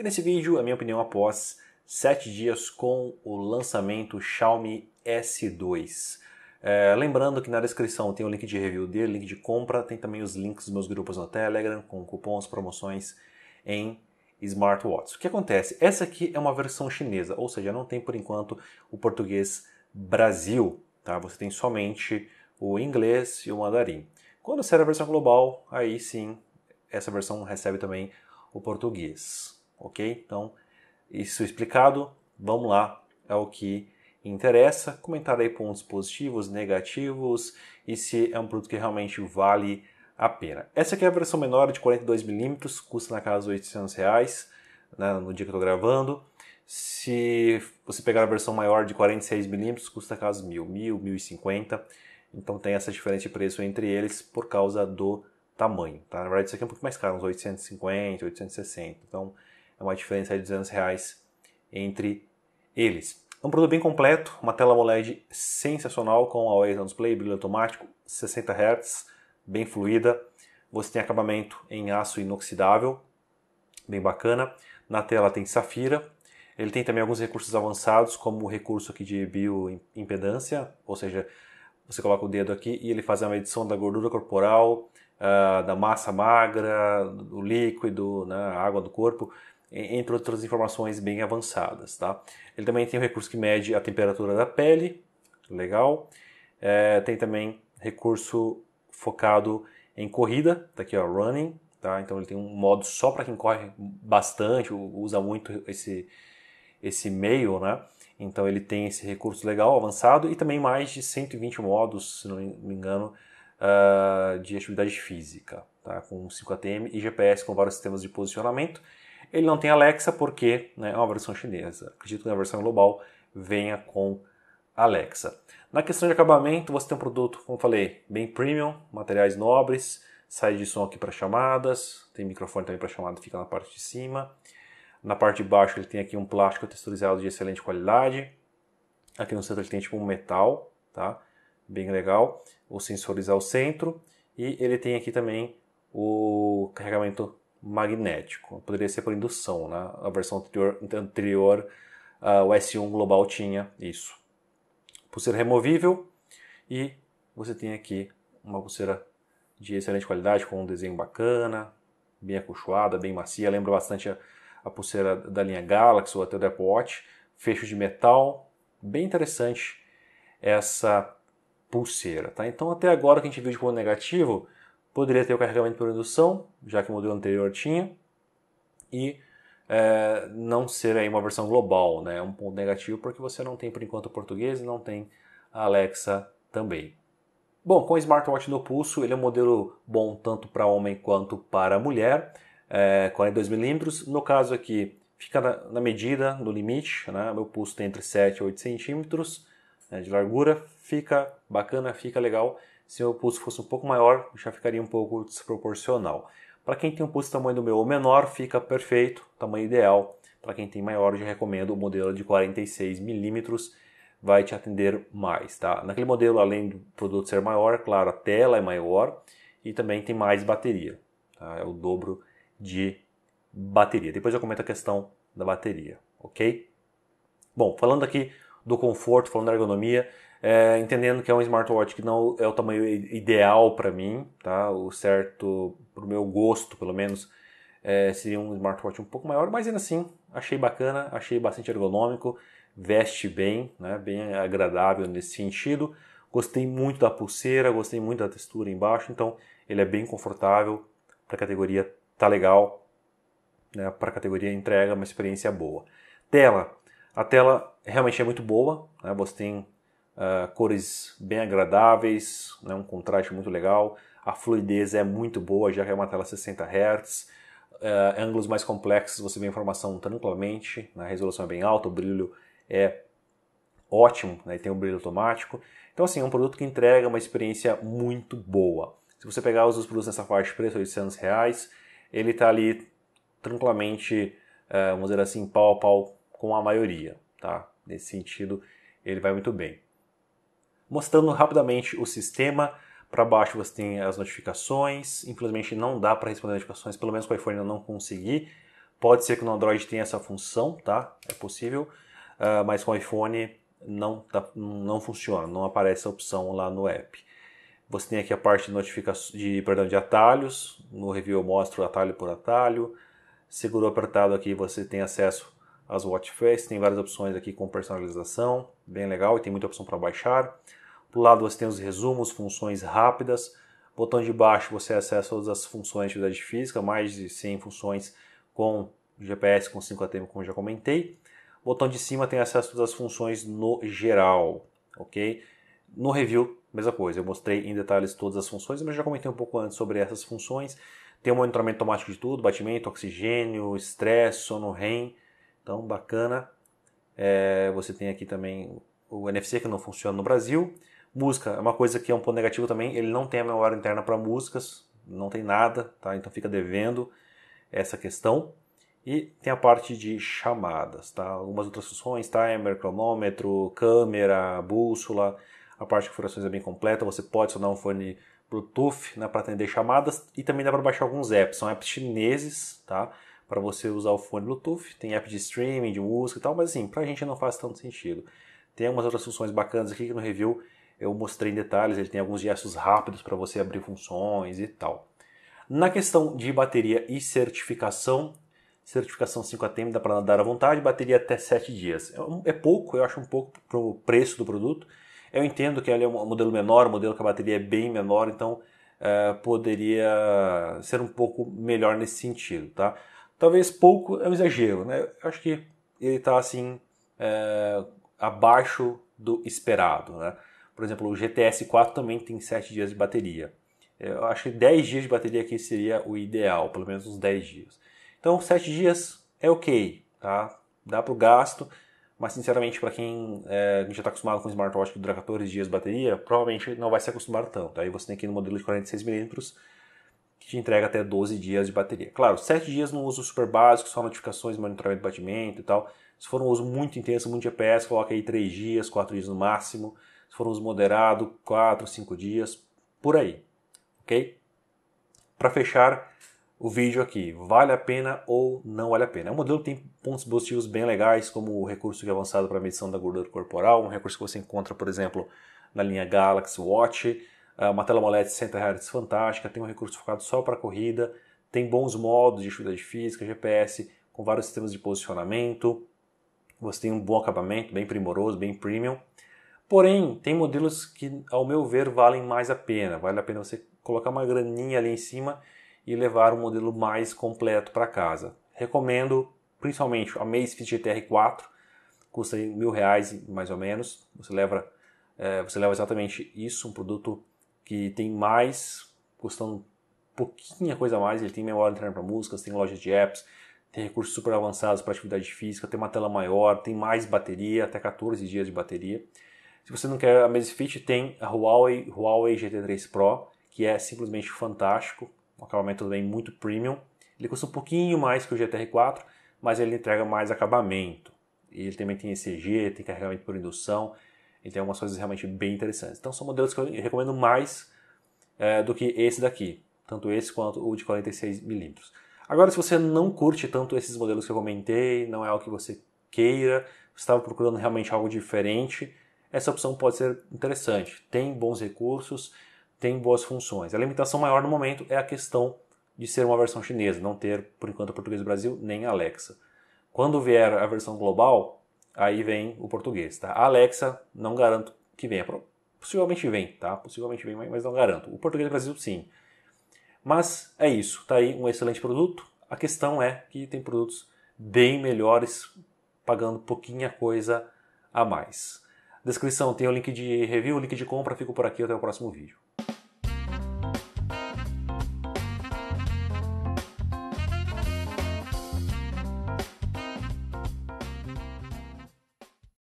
E nesse vídeo, a minha opinião após 7 dias com o lançamento Xiaomi S2. É, lembrando que na descrição tem o link de review dele, link de compra, tem também os links dos meus grupos no Telegram com cupons, promoções em smartwatch. O que acontece? Essa aqui é uma versão chinesa, ou seja, não tem por enquanto o português Brasil, tá? Você tem somente o inglês e o mandarim. Quando sair a versão global, aí sim, essa versão recebe também o português ok? Então, isso explicado, vamos lá, é o que interessa. Comentar aí pontos positivos, negativos e se é um produto que realmente vale a pena. Essa aqui é a versão menor de 42mm, custa na casa dos 800 reais né, no dia que eu estou gravando. Se você pegar a versão maior de 46mm, custa na casa mil, mil, mil e cinquenta. Então tem essa diferença de preço entre eles por causa do tamanho. Tá? Na verdade, isso aqui é um pouco mais caro, uns 850, 860. Então é uma diferença de 200 reais entre eles. É um produto bem completo, uma tela AMOLED sensacional com always on display, brilho automático, 60 Hz, bem fluida. Você tem acabamento em aço inoxidável, bem bacana. Na tela tem safira. Ele tem também alguns recursos avançados, como o recurso aqui de bioimpedância, ou seja, você coloca o dedo aqui e ele faz a medição da gordura corporal, uh, da massa magra, do líquido, né, água do corpo, entre outras informações bem avançadas. Tá? Ele também tem um recurso que mede a temperatura da pele, legal. É, tem também recurso focado em corrida, tá aqui ó, running, tá? Então ele tem um modo só para quem corre bastante, usa muito esse esse meio, né? Então ele tem esse recurso legal avançado e também mais de 120 modos, se não me engano, uh, de atividade física, tá? com 5 ATM e GPS com vários sistemas de posicionamento. Ele não tem Alexa porque né, é uma versão chinesa. Acredito que na versão global venha com Alexa. Na questão de acabamento, você tem um produto, como falei, bem premium, materiais nobres, saída de som aqui para chamadas, tem microfone também para chamada, fica na parte de cima. Na parte de baixo ele tem aqui um plástico texturizado de excelente qualidade. Aqui no centro ele tem tipo um metal, tá? bem legal, o sensorizar é o centro e ele tem aqui também o carregamento magnético. Poderia ser por indução, né? A versão anterior, anterior uh, o S1 Global tinha isso. Pulseira removível e você tem aqui uma pulseira de excelente qualidade, com um desenho bacana, bem acolchoada, bem macia. Lembra bastante a, a, pulseira da linha Galaxy ou até o Apple Watch. Fecho de metal, bem interessante essa pulseira. Tá? Então até agora o que a gente viu de ponto negativo poderia ter o carregamento por indução, já que o modelo anterior tinha, e é, não ser aí uma versão global, né? É um ponto negativo porque você não tem por enquanto o português e não tem a Alexa também. Bom, com o smartwatch no pulso, ele é um modelo bom tanto para homem quanto para mulher, é, 42mm. No caso aqui, fica na, na medida, no limite, né? meu pulso tem entre 7 e 8 centímetros, né, de largura, fica bacana, fica legal. Se o pulso fosse um pouco maior, já ficaria um pouco desproporcional. Para quem tem um pulso tamanho do meu ou menor, fica perfeito, tamanho ideal. Para quem tem maior, eu já recomendo o modelo de 46 milímetros, vai te atender mais, tá? Naquele modelo, além do produto ser maior, claro, a tela é maior e também tem mais bateria, tá? É o dobro de bateria. Depois eu comento a questão da bateria, ok? Bom, falando aqui do conforto, falando da ergonomia, é, entendendo que é um smartwatch que não é o tamanho ideal para mim, tá? O certo, pro meu gosto, pelo menos, é, seria um smartwatch um pouco maior, mas ainda assim, achei bacana, achei bastante ergonômico, veste bem, né? Bem agradável nesse sentido. Gostei muito da pulseira, gostei muito da textura embaixo, então ele é bem confortável para a categoria, tá legal, né? Para a categoria entrega uma experiência boa. Tela, a tela realmente é muito boa, né? você tem uh, cores bem agradáveis, né? um contraste muito legal, a fluidez é muito boa, já que é uma tela 60 Hz, uh, ângulos mais complexos você vê a informação tranquilamente, né? a resolução é bem alta, o brilho é ótimo, né? e tem um brilho automático. Então assim, é um produto que entrega uma experiência muito boa. Se você pegar os produtos nessa faixa de preço, 800 reais, ele está ali tranquilamente, uh, vamos dizer assim, pau a pau com a maioria, tá? Nesse sentido, ele vai muito bem. Mostrando rapidamente o sistema, para baixo você tem as notificações, infelizmente não dá para responder notificações, pelo menos com o iPhone eu não consegui. Pode ser que no Android tenha essa função, tá? É possível, uh, mas com o iPhone não, tá, não funciona, não aparece a opção lá no app. Você tem aqui a parte de notificações, de, perdão, de atalhos. No review eu mostro atalho por atalho. Segurou apertado aqui, você tem acesso as watch faces, tem várias opções aqui com personalização, bem legal, e tem muita opção para baixar. Do lado você tem os resumos, funções rápidas. Botão de baixo você acessa todas as funções de atividade física, mais de 100 funções com GPS, com 5 ATM, como já comentei. Botão de cima tem acesso a todas as funções no geral, ok? No review, mesma coisa, eu mostrei em detalhes todas as funções, mas já comentei um pouco antes sobre essas funções. Tem um monitoramento automático de tudo, batimento, oxigênio, estresse, sono REM, então, bacana. É, você tem aqui também o NFC que não funciona no Brasil. Música é uma coisa que é um ponto negativo também. Ele não tem a memória interna para músicas, não tem nada, tá? Então fica devendo essa questão. E tem a parte de chamadas, tá? Algumas outras funções, timer, cronômetro, câmera, bússola. A parte de configurações é bem completa. Você pode sonar um fone Bluetooth né, para atender chamadas e também dá para baixar alguns apps. São apps chineses, tá? para você usar o fone Bluetooth, tem app de streaming, de música e tal, mas assim, para a gente não faz tanto sentido. Tem algumas outras funções bacanas aqui que no review eu mostrei em detalhes, ele tem alguns gestos rápidos para você abrir funções e tal. Na questão de bateria e certificação, certificação 5ATM dá para nadar à vontade, bateria até 7 dias. É, é pouco, eu acho um pouco para o preço do produto. Eu entendo que ele é um modelo menor, um modelo que a bateria é bem menor, então é, poderia ser um pouco melhor nesse sentido, tá? Talvez pouco é um exagero, né? Eu acho que ele está assim é, abaixo do esperado, né? Por exemplo, o GTS 4 também tem 7 dias de bateria. Eu acho que 10 dias de bateria aqui seria o ideal, pelo menos uns 10 dias. Então, 7 dias é ok, tá? Dá para o gasto, mas sinceramente, para quem é, já está acostumado com um smartwatch que dura 14 dias de bateria, provavelmente não vai se acostumar tanto. Aí você tem que ir no modelo de 46mm que te entrega até 12 dias de bateria. Claro, 7 dias no uso super básico, só notificações, monitoramento de batimento e tal. Se for um uso muito intenso, muito GPS, coloca aí 3 dias, 4 dias no máximo. Se for um uso moderado, 4, 5 dias, por aí. Ok? Para fechar o vídeo aqui, vale a pena ou não vale a pena? É um modelo que tem pontos positivos bem legais, como o recurso de é avançado para medição da gordura corporal, um recurso que você encontra, por exemplo, na linha Galaxy Watch ah, uma tela AMOLED 60 Hz fantástica, tem um recurso focado só para corrida, tem bons modos de atividade física, GPS, com vários sistemas de posicionamento. Você tem um bom acabamento, bem primoroso, bem premium. Porém, tem modelos que, ao meu ver, valem mais a pena. Vale a pena você colocar uma graninha ali em cima e levar um modelo mais completo para casa. Recomendo, principalmente, a Amazfit GTR 4. Custa mil reais, mais ou menos. Você leva, é, você leva exatamente isso, um produto que tem mais, custando pouquinha coisa a mais. Ele tem memória interna para músicas, tem loja de apps, tem recursos super avançados para atividade física, tem uma tela maior, tem mais bateria, até 14 dias de bateria. Se você não quer a Fit tem a Huawei, Huawei GT3 Pro, que é simplesmente fantástico, um acabamento também muito premium. Ele custa um pouquinho mais que o GTR4, mas ele entrega mais acabamento. Ele também tem ECG, tem carregamento por indução, e então, tem algumas coisas realmente bem interessantes. Então são modelos que eu recomendo mais é, do que esse daqui. Tanto esse quanto o de 46mm. Agora, se você não curte tanto esses modelos que eu comentei, não é algo que você queira, você estava procurando realmente algo diferente, essa opção pode ser interessante. Tem bons recursos, tem boas funções. A limitação maior no momento é a questão de ser uma versão chinesa, não ter, por enquanto, português do Brasil nem Alexa. Quando vier a versão global, aí vem o português, tá? A Alexa, não garanto que venha. Possivelmente vem, tá? Possivelmente vem, mas não garanto. O português do Brasil, sim. Mas é isso, tá aí um excelente produto. A questão é que tem produtos bem melhores, pagando pouquinha coisa a mais. Descrição tem o link de review, o link de compra. Fico por aqui, até o próximo vídeo.